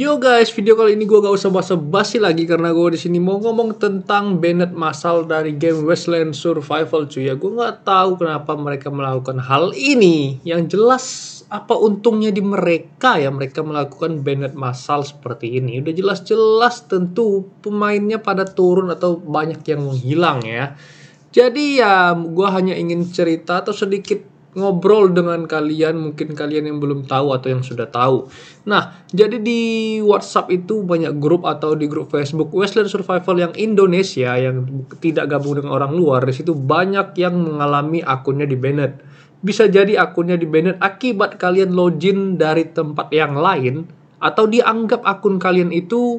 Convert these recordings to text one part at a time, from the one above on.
Yo guys, video kali ini gue gak usah basa-basi lagi karena gue di sini mau ngomong tentang Bennett masal dari game Westland Survival cuy ya. Gue nggak tahu kenapa mereka melakukan hal ini. Yang jelas apa untungnya di mereka ya mereka melakukan Bennett masal seperti ini. Udah jelas-jelas tentu pemainnya pada turun atau banyak yang menghilang ya. Jadi ya gue hanya ingin cerita atau sedikit ngobrol dengan kalian mungkin kalian yang belum tahu atau yang sudah tahu. Nah, jadi di WhatsApp itu banyak grup atau di grup Facebook Westland Survival yang Indonesia yang tidak gabung dengan orang luar di situ banyak yang mengalami akunnya di banned. Bisa jadi akunnya di banned akibat kalian login dari tempat yang lain atau dianggap akun kalian itu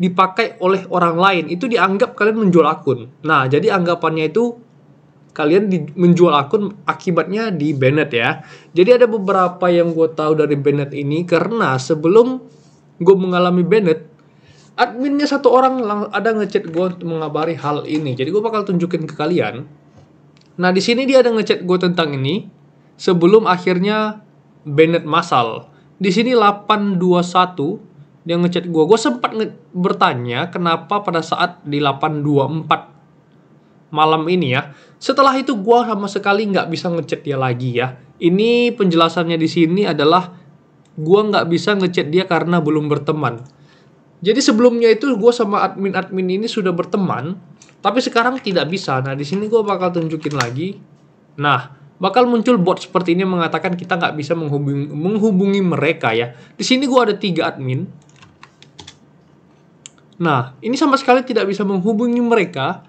dipakai oleh orang lain. Itu dianggap kalian menjual akun. Nah, jadi anggapannya itu kalian di, menjual akun akibatnya di Bennett ya. Jadi ada beberapa yang gue tahu dari Bennett ini karena sebelum gue mengalami Bennett, adminnya satu orang ada ngechat gue untuk mengabari hal ini. Jadi gue bakal tunjukin ke kalian. Nah di sini dia ada ngechat gue tentang ini sebelum akhirnya Bennett masal. Di sini 821 dia ngechat gue. Gue sempat nge bertanya kenapa pada saat di 824 malam ini ya. Setelah itu gue sama sekali nggak bisa ngechat dia lagi ya. Ini penjelasannya di sini adalah gue nggak bisa ngechat dia karena belum berteman. Jadi sebelumnya itu gue sama admin-admin ini sudah berteman, tapi sekarang tidak bisa. Nah di sini gue bakal tunjukin lagi. Nah bakal muncul bot seperti ini mengatakan kita nggak bisa menghubungi, menghubungi mereka ya. Di sini gue ada tiga admin. Nah ini sama sekali tidak bisa menghubungi mereka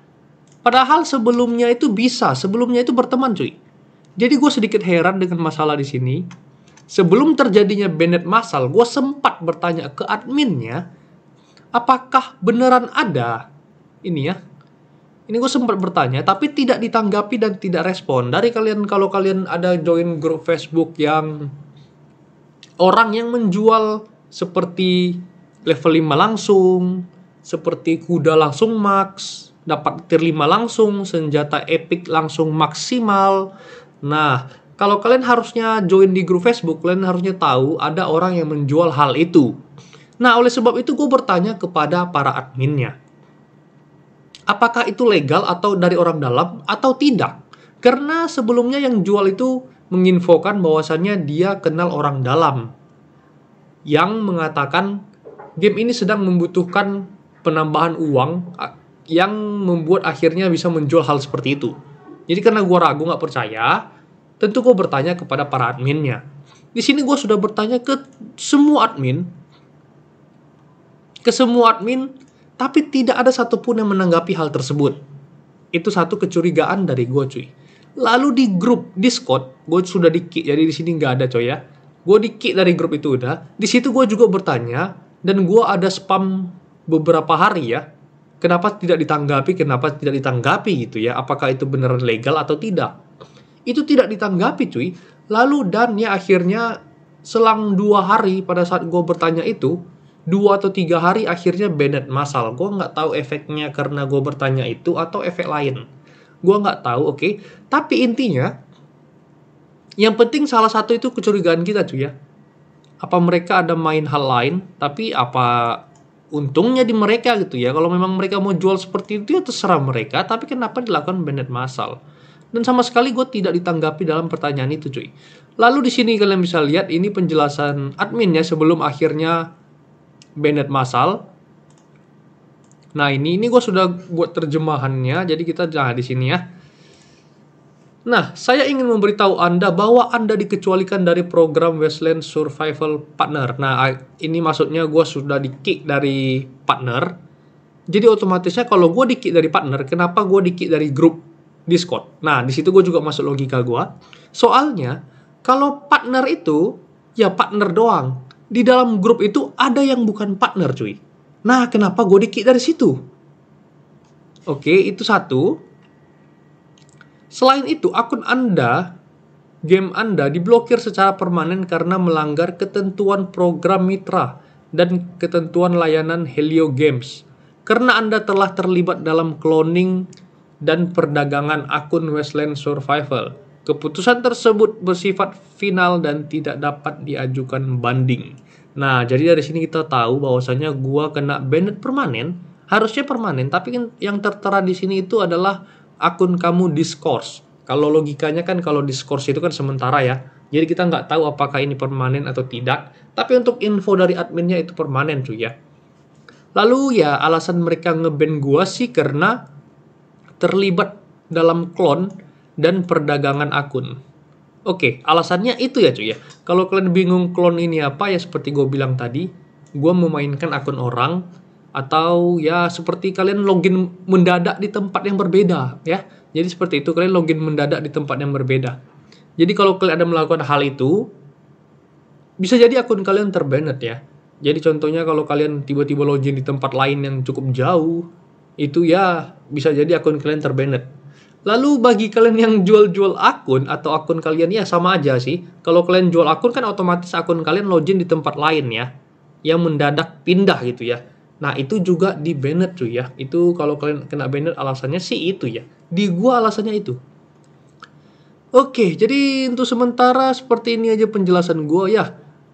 Padahal sebelumnya itu bisa, sebelumnya itu berteman cuy. Jadi gue sedikit heran dengan masalah di sini. Sebelum terjadinya Bennett Masal, gue sempat bertanya ke adminnya, apakah beneran ada ini ya? Ini gue sempat bertanya, tapi tidak ditanggapi dan tidak respon. Dari kalian, kalau kalian ada join grup Facebook yang orang yang menjual seperti level 5 langsung, seperti kuda langsung max, dapat tier 5 langsung, senjata epic langsung maksimal. Nah, kalau kalian harusnya join di grup Facebook, kalian harusnya tahu ada orang yang menjual hal itu. Nah, oleh sebab itu gue bertanya kepada para adminnya. Apakah itu legal atau dari orang dalam atau tidak? Karena sebelumnya yang jual itu menginfokan bahwasannya dia kenal orang dalam yang mengatakan game ini sedang membutuhkan penambahan uang yang membuat akhirnya bisa menjual hal seperti itu. Jadi karena gue ragu nggak percaya, tentu gue bertanya kepada para adminnya. Di sini gue sudah bertanya ke semua admin, ke semua admin, tapi tidak ada satupun yang menanggapi hal tersebut. Itu satu kecurigaan dari gue cuy. Lalu di grup Discord, gue sudah dikit, jadi di sini nggak ada coy ya. Gue dikit dari grup itu udah. Di situ gue juga bertanya dan gue ada spam beberapa hari ya Kenapa tidak ditanggapi? Kenapa tidak ditanggapi gitu ya? Apakah itu beneran legal atau tidak? Itu tidak ditanggapi cuy. Lalu dan ya akhirnya selang dua hari pada saat gue bertanya itu, dua atau tiga hari akhirnya banned masal. Gue nggak tahu efeknya karena gue bertanya itu atau efek lain. Gue nggak tahu, oke. Okay? Tapi intinya, yang penting salah satu itu kecurigaan kita cuy ya. Apa mereka ada main hal lain? Tapi apa untungnya di mereka gitu ya kalau memang mereka mau jual seperti itu ya terserah mereka tapi kenapa dilakukan banned massal dan sama sekali gue tidak ditanggapi dalam pertanyaan itu cuy lalu di sini kalian bisa lihat ini penjelasan adminnya sebelum akhirnya banned massal nah ini ini gue sudah buat terjemahannya jadi kita nah di sini ya Nah, saya ingin memberitahu Anda bahwa Anda dikecualikan dari program Westland Survival Partner. Nah, ini maksudnya gue sudah di-kick dari partner. Jadi otomatisnya kalau gue di-kick dari partner, kenapa gue di-kick dari grup Discord? Nah, di situ gue juga masuk logika gue. Soalnya, kalau partner itu, ya partner doang. Di dalam grup itu ada yang bukan partner, cuy. Nah, kenapa gue di-kick dari situ? Oke, itu satu. Selain itu, akun Anda, game Anda diblokir secara permanen karena melanggar ketentuan program mitra dan ketentuan layanan Helio Games. Karena Anda telah terlibat dalam cloning dan perdagangan akun Westland Survival. Keputusan tersebut bersifat final dan tidak dapat diajukan banding. Nah, jadi dari sini kita tahu bahwasanya gua kena banned permanen, harusnya permanen, tapi kan yang tertera di sini itu adalah akun kamu diskors. Kalau logikanya kan kalau diskors itu kan sementara ya. Jadi kita nggak tahu apakah ini permanen atau tidak. Tapi untuk info dari adminnya itu permanen cuy ya. Lalu ya alasan mereka ngeband gua sih karena terlibat dalam klon dan perdagangan akun. Oke, alasannya itu ya cuy ya. Kalau kalian bingung klon ini apa ya seperti gue bilang tadi, gue memainkan akun orang atau ya seperti kalian login mendadak di tempat yang berbeda ya. Jadi seperti itu kalian login mendadak di tempat yang berbeda. Jadi kalau kalian ada melakukan hal itu bisa jadi akun kalian terbanet ya. Jadi contohnya kalau kalian tiba-tiba login di tempat lain yang cukup jauh itu ya bisa jadi akun kalian terbanet. Lalu bagi kalian yang jual-jual akun atau akun kalian ya sama aja sih. Kalau kalian jual akun kan otomatis akun kalian login di tempat lain ya. Yang mendadak pindah gitu ya. Nah itu juga di banner tuh ya. Itu kalau kalian kena banner alasannya sih itu ya. Di gua alasannya itu. Oke, jadi untuk sementara seperti ini aja penjelasan gua ya.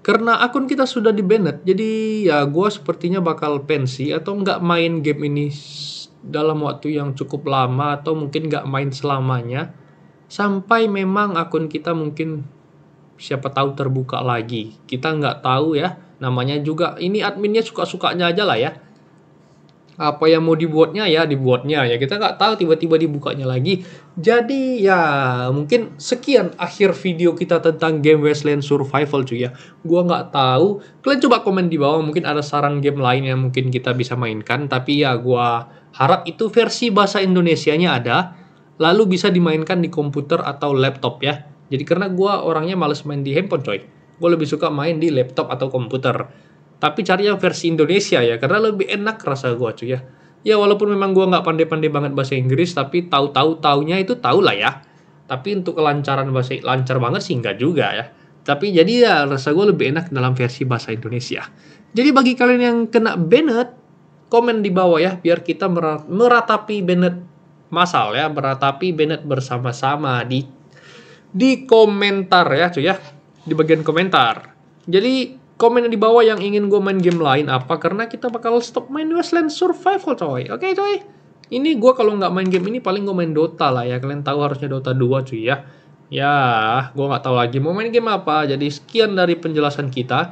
Karena akun kita sudah di banner, jadi ya gua sepertinya bakal pensi atau nggak main game ini dalam waktu yang cukup lama atau mungkin nggak main selamanya sampai memang akun kita mungkin siapa tahu terbuka lagi. Kita nggak tahu ya namanya juga ini adminnya suka-sukanya aja lah ya apa yang mau dibuatnya ya dibuatnya ya kita nggak tahu tiba-tiba dibukanya lagi jadi ya mungkin sekian akhir video kita tentang game Westland Survival cuy ya gua nggak tahu kalian coba komen di bawah mungkin ada saran game lain yang mungkin kita bisa mainkan tapi ya gua harap itu versi bahasa Indonesia nya ada lalu bisa dimainkan di komputer atau laptop ya jadi karena gua orangnya males main di handphone coy gue lebih suka main di laptop atau komputer tapi cari yang versi Indonesia ya karena lebih enak rasa gue cuy ya ya walaupun memang gue nggak pandai-pandai banget bahasa Inggris tapi tahu-tahu taunya itu tau lah ya tapi untuk kelancaran bahasa lancar banget sih nggak juga ya tapi jadi ya rasa gue lebih enak dalam versi bahasa Indonesia jadi bagi kalian yang kena Bennett komen di bawah ya biar kita meratapi Bennett masal ya meratapi Bennett bersama-sama di di komentar ya cuy ya di bagian komentar. Jadi komen di bawah yang ingin gue main game lain apa karena kita bakal stop main Westland Survival coy. Oke okay, coy. Ini gue kalau nggak main game ini paling gue main Dota lah ya. Kalian tahu harusnya Dota 2 cuy ya. Ya, gue nggak tahu lagi mau main game apa. Jadi sekian dari penjelasan kita.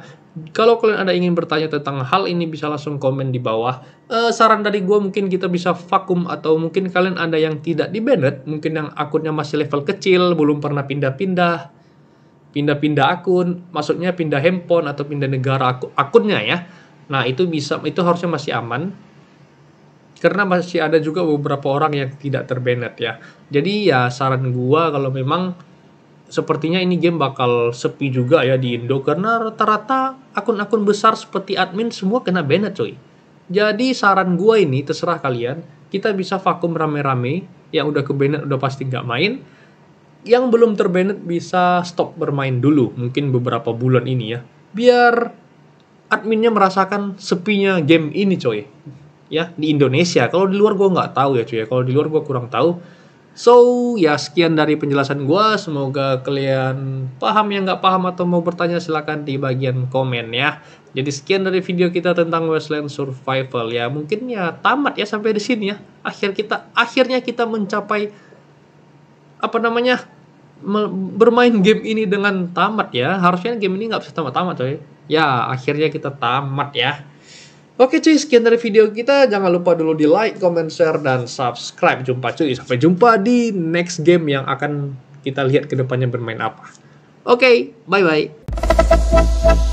Kalau kalian ada ingin bertanya tentang hal ini bisa langsung komen di bawah. Uh, saran dari gue mungkin kita bisa vakum atau mungkin kalian ada yang tidak di mungkin yang akunnya masih level kecil, belum pernah pindah-pindah pindah-pindah akun, maksudnya pindah handphone atau pindah negara aku, akunnya ya. Nah, itu bisa itu harusnya masih aman. Karena masih ada juga beberapa orang yang tidak terbanet ya. Jadi ya saran gua kalau memang sepertinya ini game bakal sepi juga ya di Indo karena rata-rata akun-akun besar seperti admin semua kena banet coy. Jadi saran gua ini terserah kalian, kita bisa vakum rame-rame yang udah ke banet udah pasti nggak main yang belum terbanet bisa stop bermain dulu mungkin beberapa bulan ini ya biar adminnya merasakan sepinya game ini coy ya di Indonesia kalau di luar gue nggak tahu ya coy kalau di luar gue kurang tahu so ya sekian dari penjelasan gue semoga kalian paham yang nggak paham atau mau bertanya silahkan di bagian komen ya jadi sekian dari video kita tentang Westland Survival ya mungkin ya tamat ya sampai di sini ya akhir kita akhirnya kita mencapai apa namanya bermain game ini dengan tamat ya. Harusnya game ini nggak bisa tamat-tamat coy. Ya, akhirnya kita tamat ya. Oke cuy, sekian dari video kita. Jangan lupa dulu di like, comment, share, dan subscribe. Jumpa cuy, sampai jumpa di next game yang akan kita lihat kedepannya bermain apa. Oke, bye-bye.